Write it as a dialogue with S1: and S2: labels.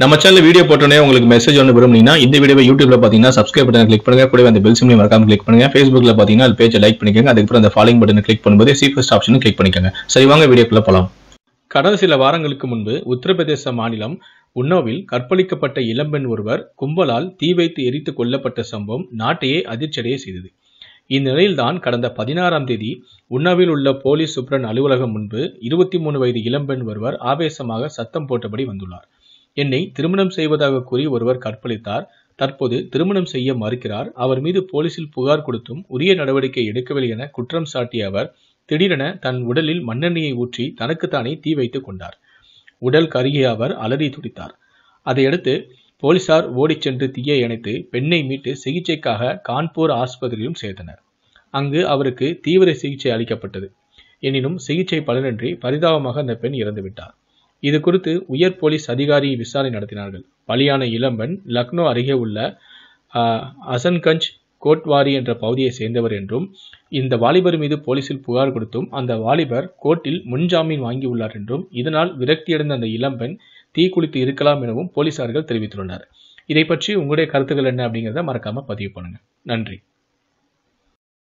S1: நம்ம channel video போட்டோன்னே உங்களுக்கு மெசேஜ் ஒன்று விரும்புனீங்கன்னா இந்த வீடியோ யூடியூப்ல பார்த்தீங்கன்னா சப்ஸ்கிரைப் பட்டன் கிளிக் பண்ணுங்க கூட அந்த பெல் சிம்லையும் மறக்காம கிளிக் பண்ணுங்க ஃபேஸ்புக்ல பார்த்தீங்கன்னா அது பேஜை லைக் பண்ணிக்கோங்க அதுக்கப்புறம் அந்த ஃபாலோயிங் பட்டன் கிளிக் பண்ணும்போது சீஃபஸ்ட் ஆப்ஷன் கிளிக் பண்ணிக்கோங்க சரி வாங்க வீடியோக்குள்ள போகலாம்
S2: கடந்த சில வாரங்களுக்கு முன்பு உத்தரப்பிரதேச மாநிலம் உன்னோவில் கற்பழிக்கப்பட்ட இளம்பெண் ஒருவர் கும்பலால் தீ வைத்து எரித்து கொல்லப்பட்ட சம்பவம் நாட்டையே அதிர்ச்சியடைய செய்தது இந்நிலையில்தான் கடந்த பதினாறாம் தேதி உன்னாவில் உள்ள போலீஸ் சுப்ரன் அலுவலகம் முன்பு இருபத்தி மூணு வயது இளம்பெண் ஒருவர் ஆவேசமாக சத்தம் போட்டபடி வந்துள்ளார் என்னை திருமணம் செய்வதாக கூறி ஒருவர் கற்பழித்தார் தற்போது திருமணம் செய்ய மறுக்கிறார் அவர் மீது போலீசில் புகார் கொடுத்தும் உரிய நடவடிக்கை எடுக்கவில்லை என குற்றம் சாட்டிய அவர் திடீரென தன் உடலில் மண்ணெண்ணெயை ஊற்றி தனக்குத்தானே தீ வைத்துக் கொண்டார் உடல் கருகிய அவர் அலறி துடித்தார் அதையடுத்து போலீசார் ஓடிச் சென்று தீயை அணைத்து பெண்ணை மீட்டு சிகிச்சைக்காக கான்பூர் ஆஸ்பத்திரியிலும் சேர்த்தனர் அங்கு அவருக்கு தீவிர சிகிச்சை அளிக்கப்பட்டது எனினும் சிகிச்சை பலனின்றி பரிதாபமாக அந்த பெண் இறந்துவிட்டார் இது குறித்து உயர் போலீஸ் அதிகாரி விசாரணை நடத்தினார்கள் பலியான இளம்பெண் லக்னோ அருகே உள்ள அசன்கஞ்ச் கோட்வாரி என்ற பகுதியை சேர்ந்தவர் என்றும் இந்த வாலிபர் மீது போலீசில் புகார் கொடுத்தும் அந்த வாலிபர் கோர்ட்டில் முன்ஜாமீன் வாங்கியுள்ளார் என்றும் இதனால் விரக்தியடைந்த அந்த இளம்பெண் தீக்குளித்து இருக்கலாம் எனவும் போலீசார்கள் தெரிவித்துள்ளனர் இதை பற்றி உங்களுடைய கருத்துக்கள் என்ன அப்படிங்கிறத மறக்காமல் பதிவு பண்ணுங்கள் நன்றி